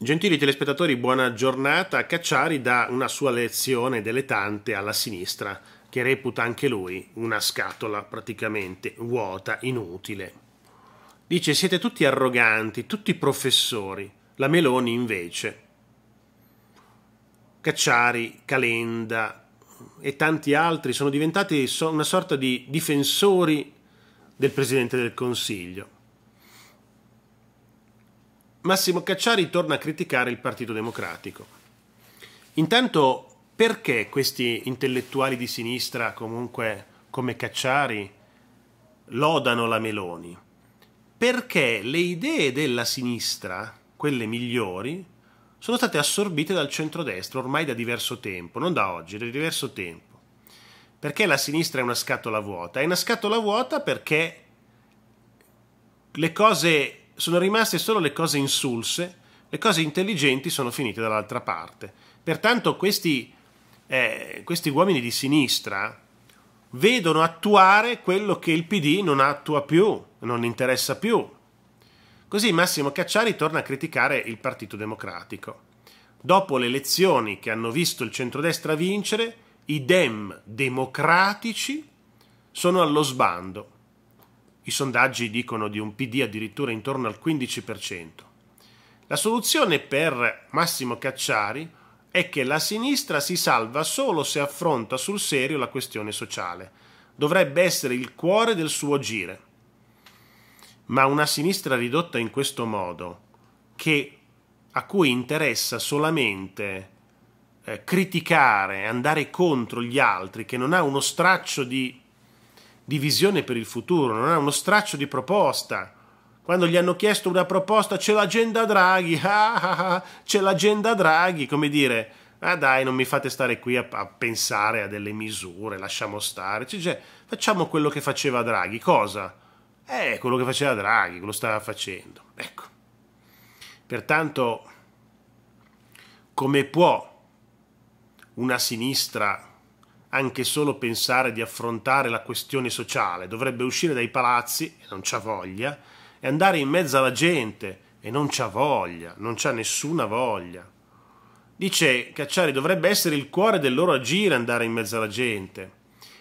Gentili telespettatori, buona giornata. Cacciari dà una sua lezione delle tante alla sinistra, che reputa anche lui una scatola praticamente vuota, inutile. Dice siete tutti arroganti, tutti professori, la Meloni invece. Cacciari, Calenda e tanti altri sono diventati una sorta di difensori del Presidente del Consiglio Massimo Cacciari torna a criticare il Partito Democratico. Intanto, perché questi intellettuali di sinistra, comunque come Cacciari, lodano la Meloni? Perché le idee della sinistra, quelle migliori, sono state assorbite dal centrodestra ormai da diverso tempo, non da oggi, da diverso tempo. Perché la sinistra è una scatola vuota? È una scatola vuota perché le cose sono rimaste solo le cose insulse, le cose intelligenti sono finite dall'altra parte. Pertanto questi, eh, questi uomini di sinistra vedono attuare quello che il PD non attua più, non interessa più. Così Massimo Cacciari torna a criticare il Partito Democratico. Dopo le elezioni che hanno visto il centrodestra vincere, i dem democratici sono allo sbando i sondaggi dicono di un PD addirittura intorno al 15%. La soluzione per Massimo Cacciari è che la sinistra si salva solo se affronta sul serio la questione sociale. Dovrebbe essere il cuore del suo agire. Ma una sinistra ridotta in questo modo, che, a cui interessa solamente eh, criticare, andare contro gli altri, che non ha uno straccio di di visione per il futuro, non ha uno straccio di proposta. Quando gli hanno chiesto una proposta, c'è l'agenda Draghi, ah, ah, ah, ah, c'è l'agenda Draghi, come dire, ah dai, non mi fate stare qui a, a pensare a delle misure, lasciamo stare, cioè, cioè facciamo quello che faceva Draghi, cosa? Eh, quello che faceva Draghi, quello stava facendo, ecco. Pertanto, come può una sinistra anche solo pensare di affrontare la questione sociale, dovrebbe uscire dai palazzi, e non c'ha voglia, e andare in mezzo alla gente, e non c'ha voglia, non c'ha nessuna voglia. Dice Cacciari, dovrebbe essere il cuore del loro agire andare in mezzo alla gente.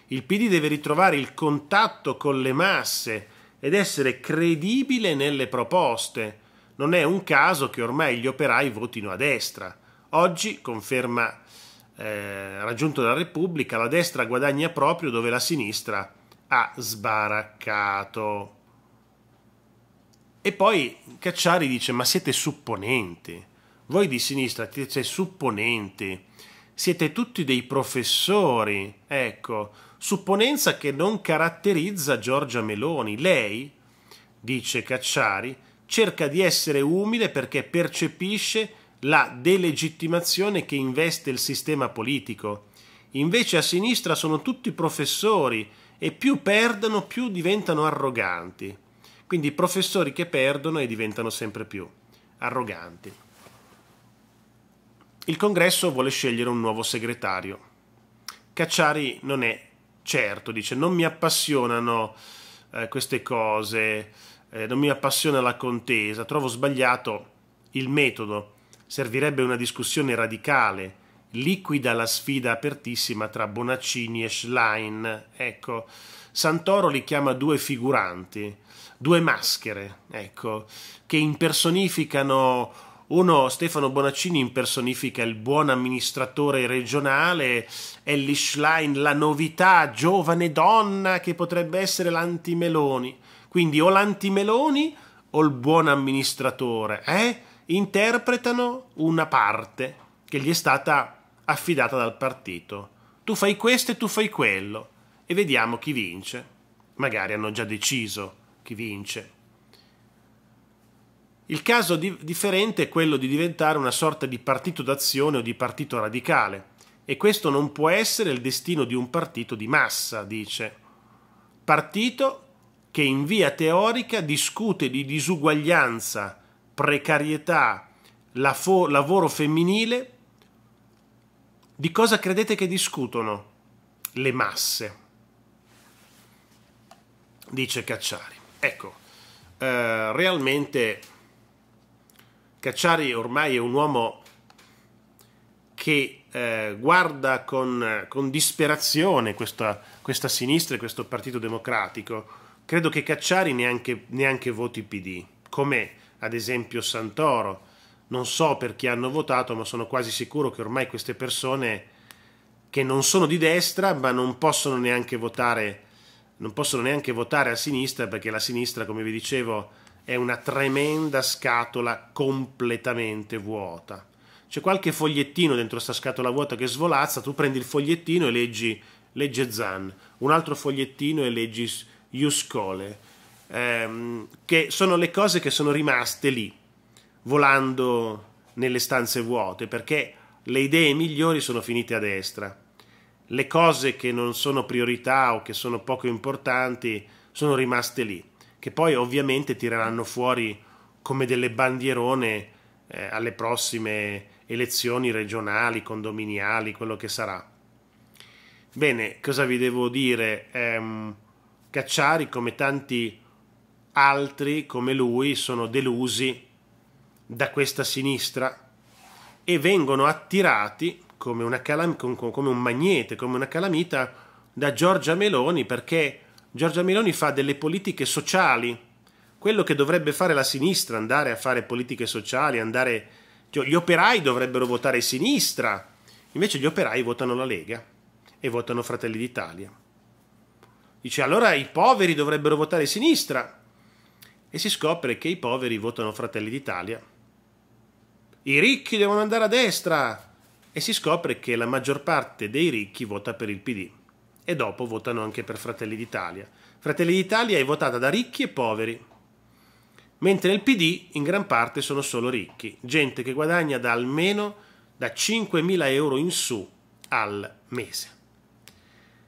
Il PD deve ritrovare il contatto con le masse ed essere credibile nelle proposte. Non è un caso che ormai gli operai votino a destra. Oggi, conferma eh, raggiunto dalla Repubblica, la destra guadagna proprio dove la sinistra ha sbaraccato. E poi Cacciari dice: Ma siete supponenti. Voi di sinistra siete supponenti. Siete tutti dei professori. Ecco, supponenza che non caratterizza Giorgia Meloni. Lei, dice Cacciari, cerca di essere umile perché percepisce la delegittimazione che investe il sistema politico. Invece a sinistra sono tutti professori e più perdono più diventano arroganti. Quindi professori che perdono e diventano sempre più arroganti. Il congresso vuole scegliere un nuovo segretario. Cacciari non è certo, dice non mi appassionano eh, queste cose, eh, non mi appassiona la contesa, trovo sbagliato il metodo Servirebbe una discussione radicale, liquida la sfida apertissima tra Bonaccini e Schlein. Ecco, Santoro li chiama due figuranti, due maschere, ecco, che impersonificano uno, Stefano Bonaccini, impersonifica il buon amministratore regionale, Ellie Schlein, la novità, giovane donna che potrebbe essere l'antimeloni. Quindi o l'antimeloni o il buon amministratore, eh? interpretano una parte che gli è stata affidata dal partito. Tu fai questo e tu fai quello e vediamo chi vince. Magari hanno già deciso chi vince. Il caso di- differente è quello di diventare una sorta di partito d'azione o di partito radicale e questo non può essere il destino di un partito di massa, dice. Partito che in via teorica discute di disuguaglianza precarietà, lafo- lavoro femminile, di cosa credete che discutono le masse? Dice Cacciari. Ecco, eh, realmente Cacciari ormai è un uomo che eh, guarda con, con disperazione questa, questa, sinistra e questo Partito Democratico. Credo che Cacciari neanche, neanche voti PD, come ad esempio Santoro. Non so per chi hanno votato, ma sono quasi sicuro che ormai queste persone che non sono di destra, ma non possono neanche votare, non possono neanche votare a sinistra, perché la sinistra, come vi dicevo, è una tremenda scatola completamente vuota. C'è qualche fogliettino dentro questa scatola vuota che svolazza, tu prendi il fogliettino e leggi legge Zan, un altro fogliettino e leggi Iuscole, ehm, che sono le cose che sono rimaste lì, volando nelle stanze vuote, perché le idee migliori sono finite a destra. Le cose che non sono priorità o che sono poco importanti sono rimaste lì, che poi ovviamente tireranno fuori come delle bandierone eh, alle prossime elezioni regionali, condominiali, quello che sarà. Bene, cosa vi devo dire? Ehm, Cacciari, come tanti altri come lui sono delusi da questa sinistra e vengono attirati come, una calam- come un magnete, come una calamita da Giorgia Meloni perché Giorgia Meloni fa delle politiche sociali. Quello che dovrebbe fare la sinistra, andare a fare politiche sociali, andare... Cioè, gli operai dovrebbero votare sinistra, invece gli operai votano la Lega e votano Fratelli d'Italia. Dice allora i poveri dovrebbero votare sinistra, e si scopre che i poveri votano Fratelli d'Italia. I ricchi devono andare a destra e si scopre che la maggior parte dei ricchi vota per il PD e dopo votano anche per Fratelli d'Italia. Fratelli d'Italia è votata da ricchi e poveri, mentre nel PD in gran parte sono solo ricchi, gente che guadagna da almeno da 5.000 euro in su al mese.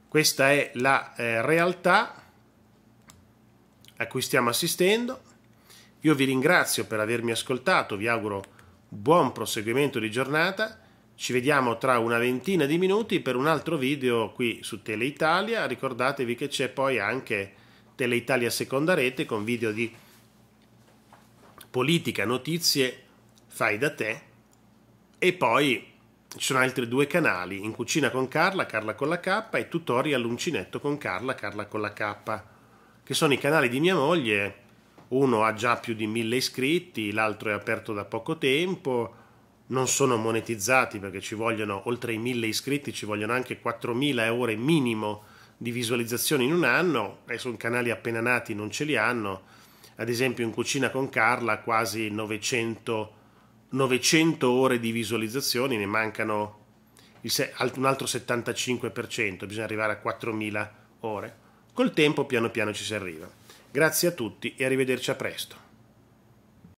Questa è la eh, realtà a cui stiamo assistendo. Io vi ringrazio per avermi ascoltato, vi auguro buon proseguimento di giornata. Ci vediamo tra una ventina di minuti per un altro video qui su Tele Italia. Ricordatevi che c'è poi anche Tele Italia Seconda Rete con video di politica, notizie, fai da te. E poi ci sono altri due canali, In Cucina con Carla, Carla con la K e Tutorial Uncinetto con Carla, Carla con la K che sono i canali di mia moglie. Uno ha già più di mille iscritti, l'altro è aperto da poco tempo, non sono monetizzati perché ci vogliono, oltre i mille iscritti, ci vogliono anche 4.000 ore minimo di visualizzazioni in un anno e eh, sono canali appena nati, non ce li hanno. Ad esempio in Cucina con Carla quasi 900, 900 ore di visualizzazioni, ne mancano il, un altro 75%, bisogna arrivare a 4.000 ore. Col tempo piano piano ci si arriva. Grazie a tutti e arrivederci a presto.